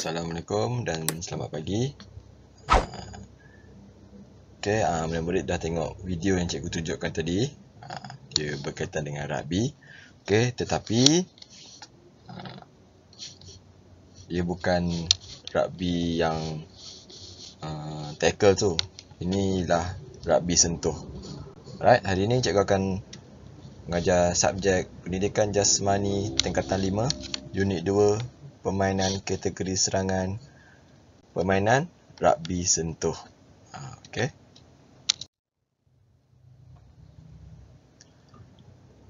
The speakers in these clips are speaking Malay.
Assalamualaikum dan selamat pagi ah, Okay, ah, murid-murid dah tengok video yang cikgu tunjukkan tadi ah, Dia berkaitan dengan rugby Okay, tetapi Dia bukan rugby yang uh, tackle tu Inilah rugby sentuh Alright, hari ni cikgu akan mengajar subjek pendidikan jasmani tingkatan 5 Unit 2 permainan kategori serangan permainan rugby sentuh. Ah, okey.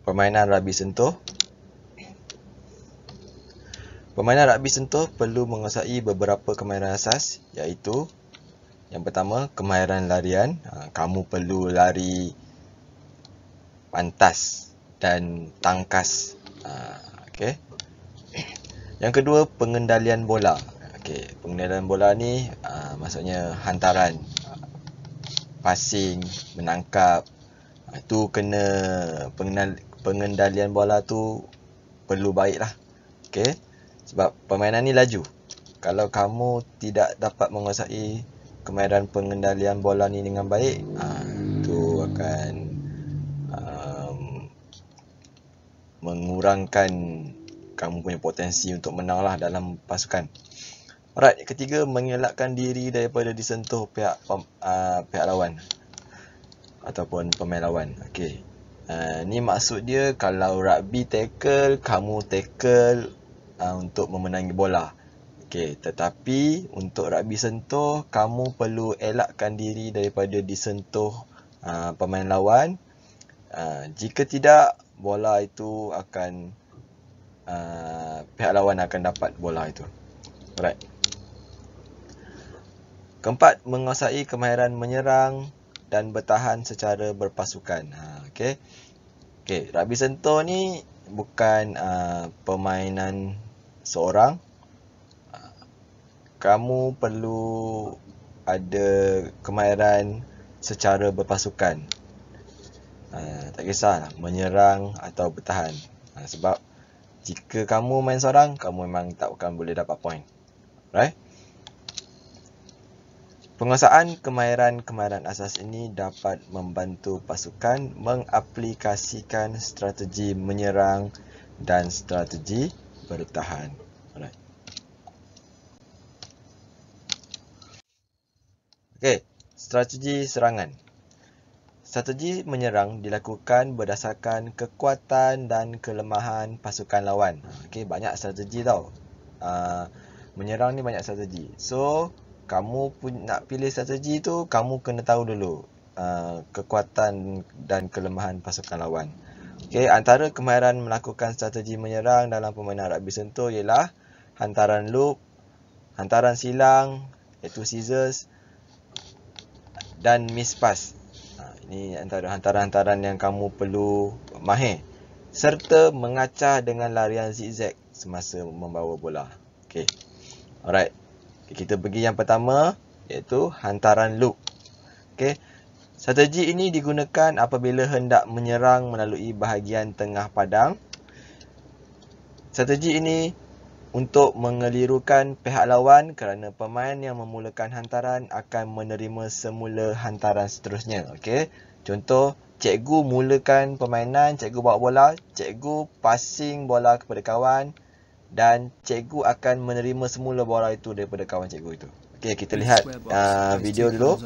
Permainan rugby sentuh. Permainan rugby sentuh perlu menguasai beberapa kemahiran asas iaitu yang pertama kemahiran larian. Ah, kamu perlu lari pantas dan tangkas. Ah, okey. Yang kedua pengendalian bola. Okey, pengendalian bola ni uh, maksudnya hantaran passing, menangkap itu ah, kena pengendalian bola tu perlu baiklah. lah okay? sebab permainan ni laju kalau kamu tidak dapat menguasai kemahiran pengendalian bola ni dengan baik ah, tu akan mengurangkan kamu punya potensi untuk menang lah dalam pasukan. Alright, ketiga, mengelakkan diri daripada disentuh pihak uh, pihak lawan ataupun pemain lawan. Okay. Uh, ni maksud dia kalau rugby tackle, kamu tackle uh, untuk memenangi bola. Okay, tetapi untuk rugby sentuh, kamu perlu elakkan diri daripada disentuh uh, pemain lawan. Uh, jika tidak, bola itu akan... Uh, pihak lawan akan dapat bola itu. Alright. Keempat, menguasai kemahiran menyerang dan bertahan secara berpasukan. Ha, okay. Okay, rugby sentuh ni bukan uh, permainan seorang. Uh, kamu perlu ada kemahiran secara berpasukan. Uh, tak kisah, menyerang atau bertahan. Uh, sebab jika kamu main seorang, kamu memang tak akan boleh dapat point. Right? Penguasaan kemahiran-kemahiran asas ini dapat membantu pasukan mengaplikasikan strategi menyerang dan strategi bertahan. Alright. Okay, strategi serangan. Strategi menyerang dilakukan berdasarkan kekuatan dan kelemahan pasukan lawan. Okey, banyak strategi tau. Uh, menyerang ni banyak strategi. So, kamu pun nak pilih strategi tu, kamu kena tahu dulu uh, kekuatan dan kelemahan pasukan lawan. Okey, antara kemahiran melakukan strategi menyerang dalam permainan rugby sentuh ialah hantaran loop, hantaran silang, itu scissors dan miss pass ni antara hantaran-hantaran yang kamu perlu mahir serta mengacah dengan larian zigzag semasa membawa bola. Okey. Alright. Kita pergi yang pertama iaitu hantaran loop. Okey. Strategi ini digunakan apabila hendak menyerang melalui bahagian tengah padang. Strategi ini untuk mengelirukan pihak lawan kerana pemain yang memulakan hantaran akan menerima semula hantaran seterusnya. Okey. Contoh, cikgu mulakan permainan, cikgu bawa bola, cikgu passing bola kepada kawan dan cikgu akan menerima semula bola itu daripada kawan cikgu itu. Okey, kita lihat uh, video dulu.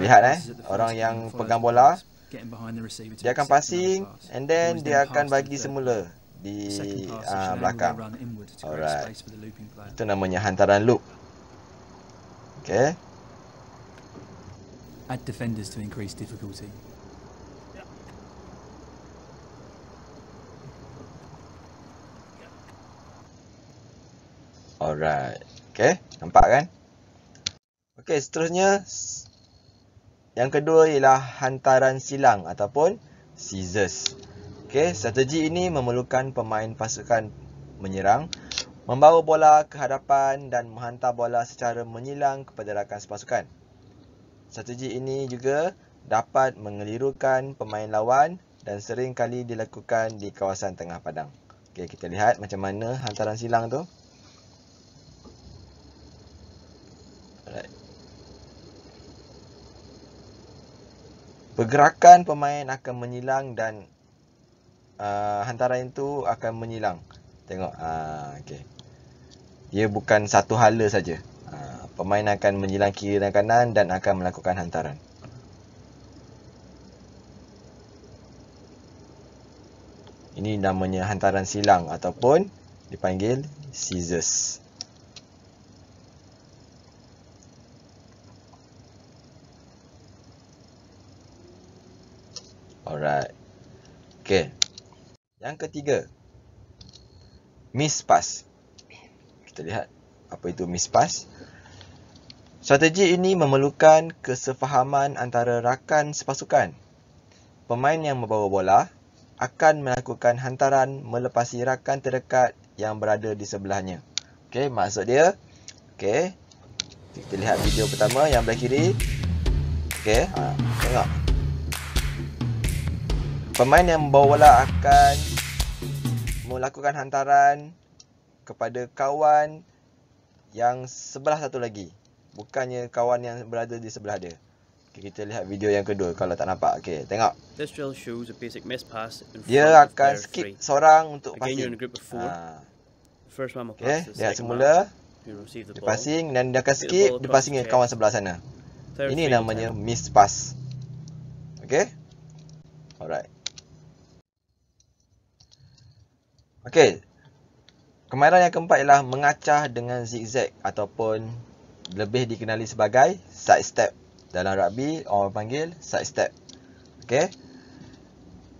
Lihat eh, orang yang pegang bola, dia akan passing and then dia akan bagi semula di uh, belakang. Alright, itu namanya hantaran loop. Okay. Add defenders to increase difficulty. Alright, okay, nampak kan? Okay, seterusnya Yang kedua ialah hantaran silang ataupun scissors Okay, strategi ini memerlukan pemain pasukan menyerang Membawa bola ke hadapan dan menghantar bola secara menyilang kepada rakan sepasukan Strategi ini juga dapat mengelirukan pemain lawan dan sering kali dilakukan di kawasan tengah padang. Okey, kita lihat macam mana hantaran silang tu. Alright. Pergerakan pemain akan menyilang dan uh, hantaran itu akan menyilang. Tengok. Uh, ah, okay. Dia bukan satu hala saja. Pemain akan menjelang kiri dan kanan dan akan melakukan hantaran. Ini namanya hantaran silang ataupun dipanggil scissors. Alright. Okay. Yang ketiga. Miss pass. Kita lihat apa itu miss pass. Strategi ini memerlukan kesefahaman antara rakan sepasukan. Pemain yang membawa bola akan melakukan hantaran melepasi rakan terdekat yang berada di sebelahnya. Okey, maksud dia Okey. Kita lihat video pertama yang belah kiri. Okey, ha, tengok. Pemain yang membawa bola akan melakukan hantaran kepada kawan yang sebelah satu lagi bukannya kawan yang berada di sebelah dia. Okay, kita lihat video yang kedua kalau tak nampak. okay, tengok. This dia akan skip seorang untuk Again, passing. Group Uh. First one okay, lihat semula. Dia passing dan dia akan skip, dia passing ke kawan sebelah sana. Third Ini namanya time. miss pass. okay? Alright. Okay. Kemahiran yang keempat ialah mengacah dengan zigzag ataupun lebih dikenali sebagai side step dalam rugby orang panggil side step. Okey.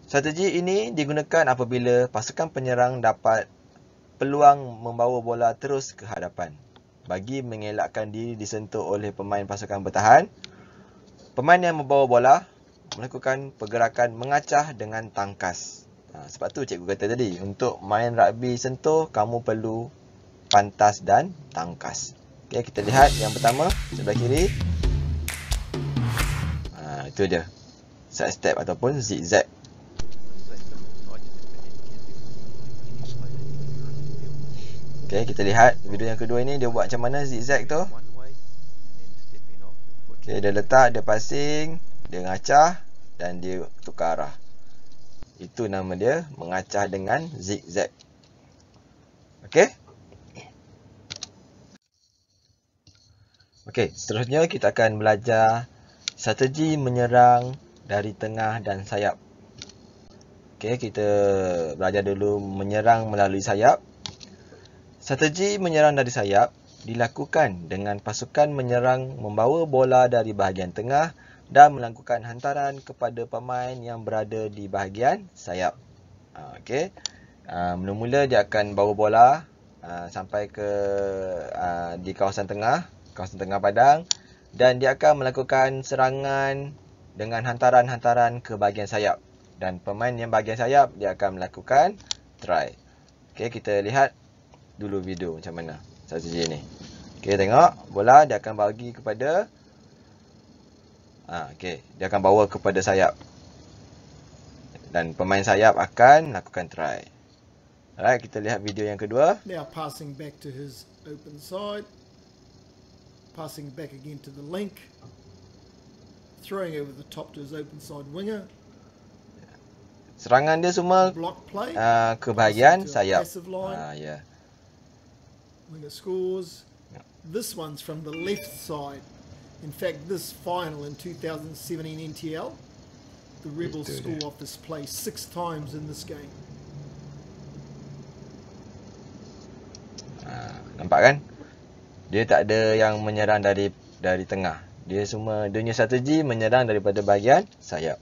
Strategi ini digunakan apabila pasukan penyerang dapat peluang membawa bola terus ke hadapan bagi mengelakkan diri disentuh oleh pemain pasukan bertahan. Pemain yang membawa bola melakukan pergerakan mengacah dengan tangkas. Ha, sebab tu cikgu kata tadi, untuk main rugby sentuh, kamu perlu pantas dan tangkas. Okay, ya, kita lihat yang pertama sebelah kiri. Ha, itu dia. Side step ataupun zigzag. Okay, kita lihat video yang kedua ini dia buat macam mana zigzag tu. Okay, dia letak, dia passing, dia ngacah dan dia tukar arah. Itu nama dia mengacah dengan zigzag. Okay. Okey, seterusnya kita akan belajar strategi menyerang dari tengah dan sayap. Okey, kita belajar dulu menyerang melalui sayap. Strategi menyerang dari sayap dilakukan dengan pasukan menyerang membawa bola dari bahagian tengah dan melakukan hantaran kepada pemain yang berada di bahagian sayap. Ah, okey, ah, mula-mula dia akan bawa bola ah, sampai ke di kawasan tengah kawasan tengah padang dan dia akan melakukan serangan dengan hantaran-hantaran ke bahagian sayap dan pemain yang bahagian sayap dia akan melakukan try. Okey, kita lihat dulu video macam mana strategi ni. Okey, tengok bola dia akan bagi kepada ah okey, dia akan bawa kepada sayap. Dan pemain sayap akan lakukan try. Alright, kita lihat video yang kedua. Now passing back to his open side. passing back again to the link, throwing over the top to his open side winger. Serangan dia semua play, uh, kebahagiaan sayap. uh, yeah. Winger scores. Yeah. This one's from the left side. In fact, this final in 2017 NTL, the Rebels score off this play six times in this game. Uh, nampak kan? dia tak ada yang menyerang dari dari tengah. Dia semua dunia strategi menyerang daripada bahagian sayap.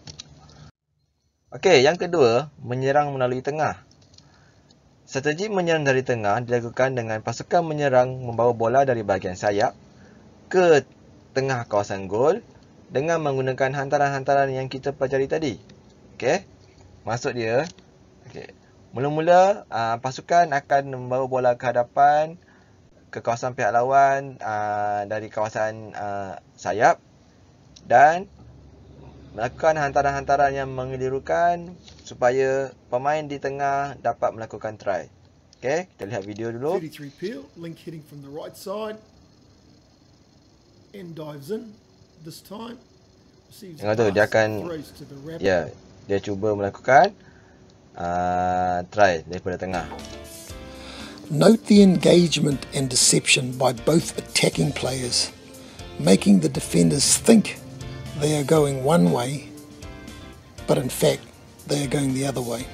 Okey, yang kedua, menyerang melalui tengah. Strategi menyerang dari tengah dilakukan dengan pasukan menyerang membawa bola dari bahagian sayap ke tengah kawasan gol dengan menggunakan hantaran-hantaran yang kita pelajari tadi. Okey. masuk dia, okey. Mula-mula ah, pasukan akan membawa bola ke hadapan ke kawasan pihak lawan uh, dari kawasan uh, sayap dan melakukan hantaran-hantaran yang mengelirukan supaya pemain di tengah dapat melakukan try. Okey, kita lihat video dulu. 33 tu dia akan ya, yeah, dia cuba melakukan uh, try daripada tengah. Note the engagement and deception by both attacking players, making the defenders think they are going one way, but in fact, they are going the other way.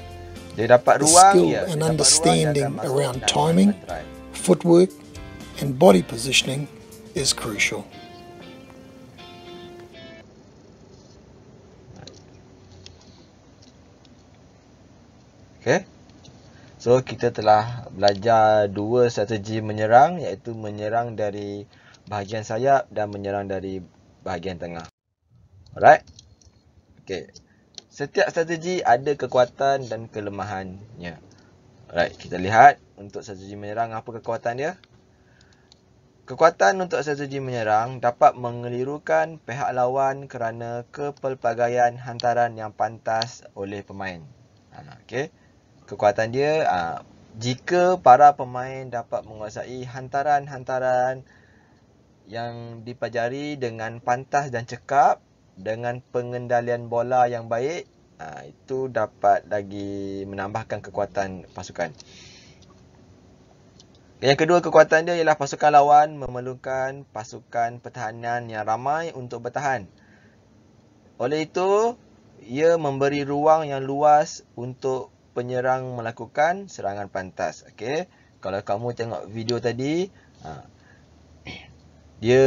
The skill and understanding around timing, footwork, and body positioning is crucial. Okay. So kita telah belajar dua strategi menyerang iaitu menyerang dari bahagian sayap dan menyerang dari bahagian tengah. Alright? Okay. Setiap strategi ada kekuatan dan kelemahannya. Alright, kita lihat untuk strategi menyerang apa kekuatan dia. Kekuatan untuk strategi menyerang dapat mengelirukan pihak lawan kerana kepelbagaian hantaran yang pantas oleh pemain. Ha, okay kekuatan dia uh, jika para pemain dapat menguasai hantaran-hantaran yang dipajari dengan pantas dan cekap dengan pengendalian bola yang baik uh, itu dapat lagi menambahkan kekuatan pasukan yang kedua kekuatan dia ialah pasukan lawan memerlukan pasukan pertahanan yang ramai untuk bertahan. Oleh itu, ia memberi ruang yang luas untuk penyerang melakukan serangan pantas. Okey. Kalau kamu tengok video tadi, ha, dia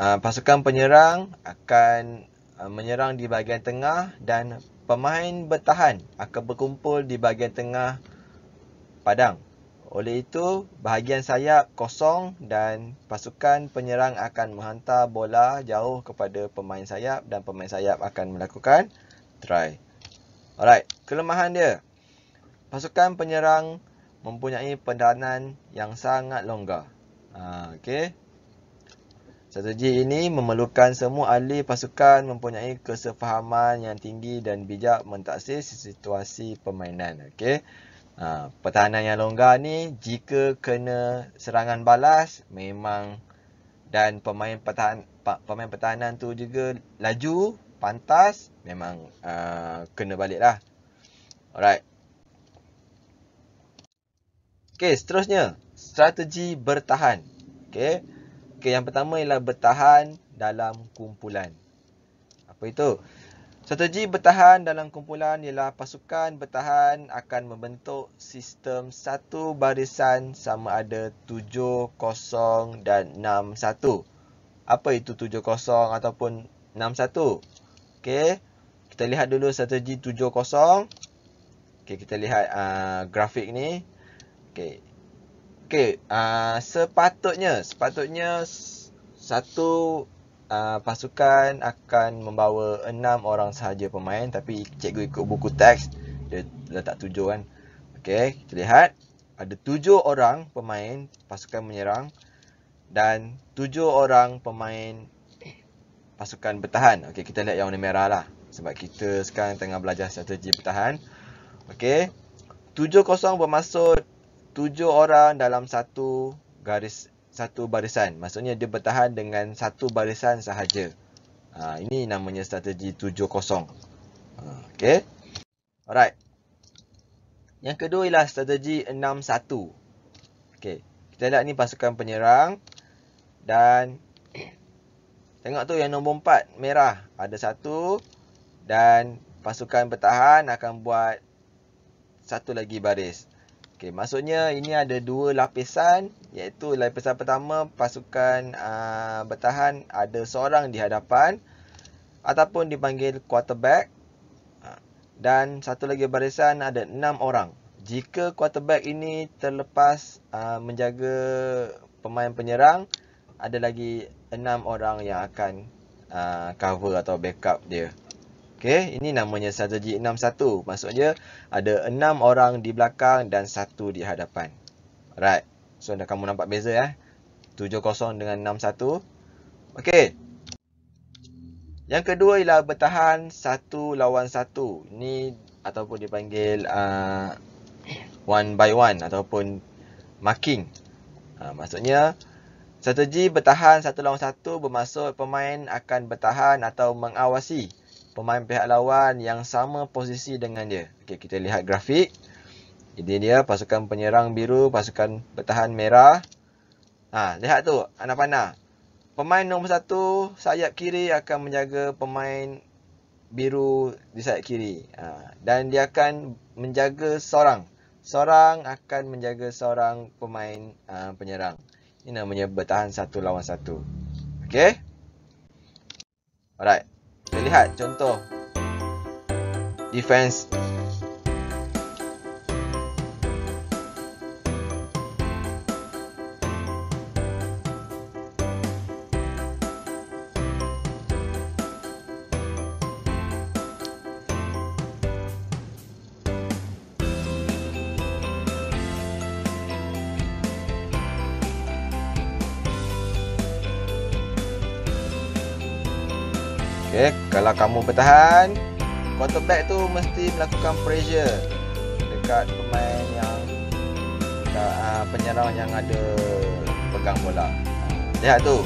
ha, pasukan penyerang akan ha, menyerang di bahagian tengah dan pemain bertahan akan berkumpul di bahagian tengah padang. Oleh itu, bahagian sayap kosong dan pasukan penyerang akan menghantar bola jauh kepada pemain sayap dan pemain sayap akan melakukan try. Alright, kelemahan dia. Pasukan penyerang mempunyai pendanaan yang sangat longgar. Ha, okay. Strategi ini memerlukan semua ahli pasukan mempunyai kesepahaman yang tinggi dan bijak mentaksir situasi permainan. Okay. Ha, pertahanan yang longgar ni jika kena serangan balas memang dan pemain pertahanan, pemain pertahanan tu juga laju pantas memang uh, kena balik lah. Alright. Okay, seterusnya. Strategi bertahan. Okay. Okay, yang pertama ialah bertahan dalam kumpulan. Apa itu? Strategi bertahan dalam kumpulan ialah pasukan bertahan akan membentuk sistem satu barisan sama ada 7-0 dan 6-1. Apa itu 7-0 ataupun Okey. Kita lihat dulu strategi 70. Okey, kita lihat uh, grafik ni. Okey. Okey, uh, sepatutnya sepatutnya satu Uh, pasukan akan membawa enam orang sahaja pemain tapi cikgu ikut buku teks dia letak 7 kan okey kita lihat ada tujuh orang pemain pasukan menyerang dan tujuh orang pemain pasukan bertahan. Okey, kita lihat yang warna merah lah. Sebab kita sekarang tengah belajar strategi bertahan. Okey. 70 bermaksud 7 orang dalam satu garis satu barisan. Maksudnya dia bertahan dengan satu barisan sahaja. Ha, ini namanya strategi 70. Ha, Okey. Alright. Yang kedua ialah strategi 61. Okey. Kita lihat ni pasukan penyerang dan Tengok tu yang nombor empat merah ada satu dan pasukan bertahan akan buat satu lagi baris. Okey, maksudnya ini ada dua lapisan iaitu lapisan pertama pasukan uh, bertahan ada seorang di hadapan ataupun dipanggil quarterback ah, dan satu lagi barisan ada enam orang. Jika quarterback ini terlepas uh, menjaga pemain penyerang, ada lagi 6 orang yang akan uh, cover atau backup dia. Okay, ini namanya strategi 6-1. Maksudnya ada 6 orang di belakang dan 1 di hadapan. Right. So, anda kamu nampak beza ya. Eh? 7-0 dengan 6-1. Okay. Yang kedua ialah bertahan 1 lawan 1. Ini ataupun dipanggil uh, one by one ataupun marking. Uh, maksudnya... Strategi bertahan satu lawan satu bermaksud pemain akan bertahan atau mengawasi pemain pihak lawan yang sama posisi dengan dia. Okay, kita lihat grafik. Ini dia pasukan penyerang biru, pasukan bertahan merah. Ha, lihat tu, anak panah. Pemain nombor satu sayap kiri akan menjaga pemain biru di sayap kiri. Ha, dan dia akan menjaga seorang. Seorang akan menjaga seorang pemain uh, penyerang. Ini namanya bertahan satu lawan satu. Okay. Alright. Kita lihat contoh. Defense. Okay, kalau kamu bertahan, quarterback tu mesti melakukan pressure dekat pemain yang dekat, uh, penyerang yang ada pegang bola. Lihat tu,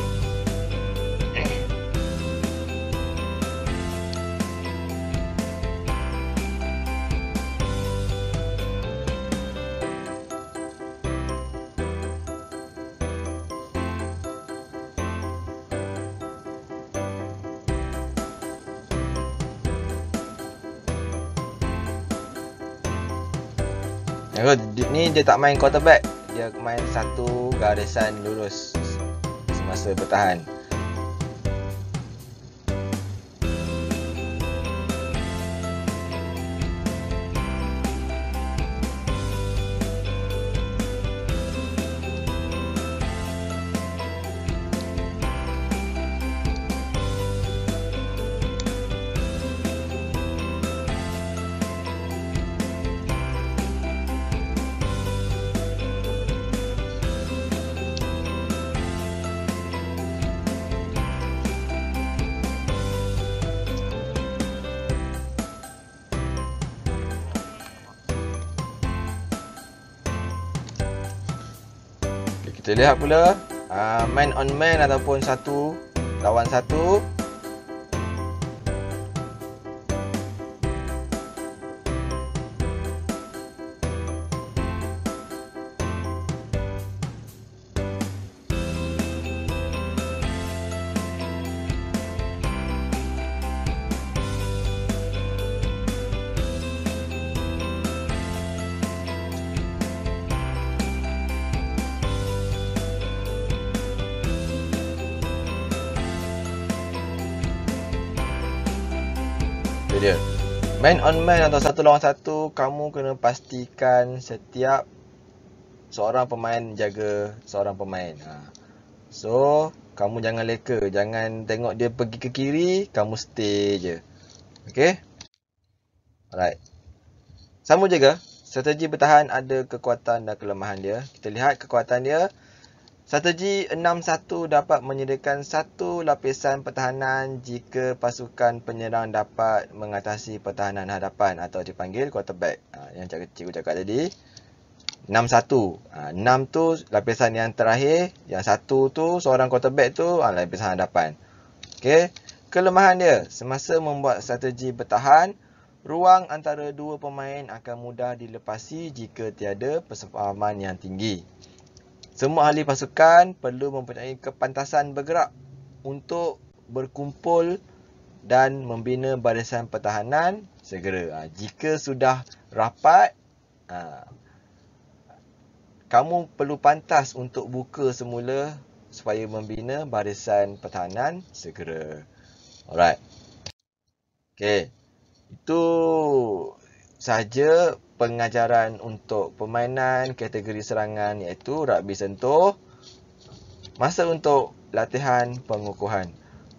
Aku ni dia tak main quarterback. Dia main satu garisan lurus semasa bertahan. Kita lihat pula uh, Man on man ataupun satu Lawan satu Itu dia. Man on man atau satu lawan satu, kamu kena pastikan setiap seorang pemain jaga seorang pemain. Ha. So, kamu jangan leka. Jangan tengok dia pergi ke kiri, kamu stay je. Okay? Alright. Sama juga, strategi bertahan ada kekuatan dan kelemahan dia. Kita lihat kekuatan dia. Strategi 6-1 dapat menyediakan satu lapisan pertahanan jika pasukan penyerang dapat mengatasi pertahanan hadapan atau dipanggil quarterback. Ha, yang cikgu cakap tadi. 6-1. 6 ha, tu lapisan yang terakhir. Yang 1 tu seorang quarterback tu ha, lapisan hadapan. Okay. Kelemahan dia, semasa membuat strategi bertahan, ruang antara dua pemain akan mudah dilepasi jika tiada persefahaman yang tinggi. Semua ahli pasukan perlu mempunyai kepantasan bergerak untuk berkumpul dan membina barisan pertahanan segera. Ha, jika sudah rapat, ha, kamu perlu pantas untuk buka semula supaya membina barisan pertahanan segera. Alright. Okay. Itu sahaja pengajaran untuk permainan kategori serangan iaitu rugby sentuh. Masa untuk latihan pengukuhan.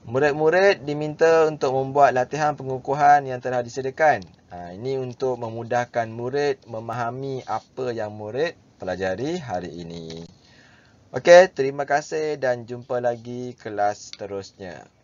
Murid-murid diminta untuk membuat latihan pengukuhan yang telah disediakan. Ha, ini untuk memudahkan murid memahami apa yang murid pelajari hari ini. Okey, terima kasih dan jumpa lagi kelas seterusnya.